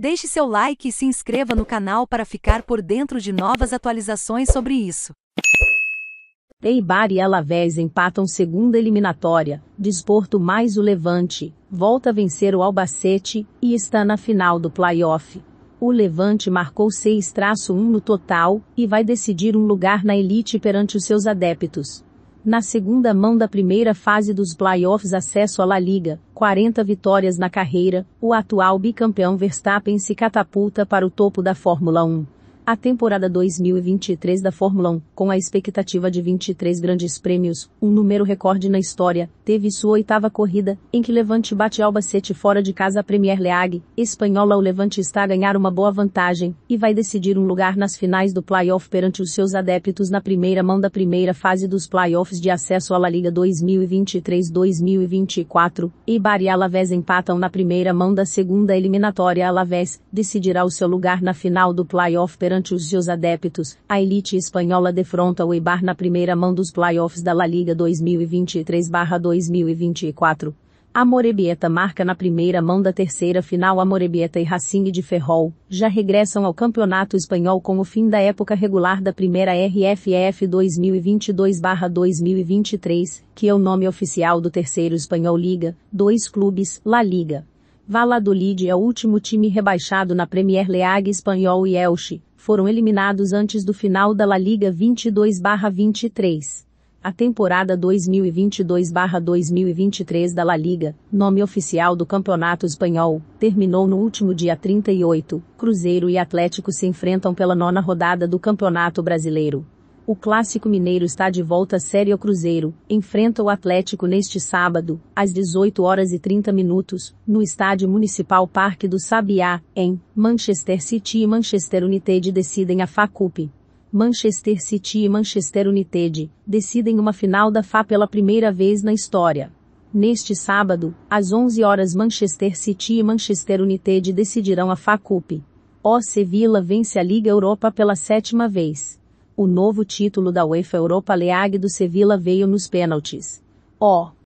Deixe seu like e se inscreva no canal para ficar por dentro de novas atualizações sobre isso. Eibar e Alavés empatam segunda eliminatória, desporto mais o Levante, volta a vencer o Albacete, e está na final do playoff. O Levante marcou 6-1 no total, e vai decidir um lugar na elite perante os seus adeptos na segunda mão da primeira fase dos playoffs acesso à La Liga, 40 vitórias na carreira, o atual bicampeão Verstappen se catapulta para o topo da Fórmula 1 a temporada 2023 da Fórmula 1, com a expectativa de 23 grandes prêmios, um número recorde na história, teve sua oitava corrida, em que Levante bate Albacete fora de casa a Premier League, espanhola o Levante está a ganhar uma boa vantagem, e vai decidir um lugar nas finais do playoff perante os seus adeptos na primeira mão da primeira fase dos playoffs de acesso à La Liga 2023-2024, Eibar e Alavés empatam na primeira mão da segunda eliminatória Alavés, decidirá o seu lugar na final do playoff perante durante os seus adeptos, a elite espanhola defronta o Eibar na primeira mão dos playoffs da La Liga 2023-2024. A Morebieta marca na primeira mão da terceira final a Morebieta e Racing de Ferrol, já regressam ao campeonato espanhol com o fim da época regular da primeira RFF 2022-2023, que é o nome oficial do terceiro espanhol Liga, dois clubes, La Liga. Valladolid é o último time rebaixado na Premier League espanhol e Elche, foram eliminados antes do final da La Liga 22/23. A temporada 2022/2023 da La Liga, nome oficial do Campeonato Espanhol, terminou no último dia 38. Cruzeiro e Atlético se enfrentam pela nona rodada do Campeonato Brasileiro. O clássico mineiro está de volta à série ao Cruzeiro, enfrenta o Atlético neste sábado, às 18 horas e 30 minutos, no estádio Municipal Parque do Sabiá, em Manchester City e Manchester United decidem a FA Cup. Manchester City e Manchester United decidem uma final da FA pela primeira vez na história. Neste sábado, às 11 horas Manchester City e Manchester United decidirão a FA Cup. O Sevilla vence a Liga Europa pela sétima vez. O novo título da UEFA Europa League do Sevilla veio nos pênaltis. Oh.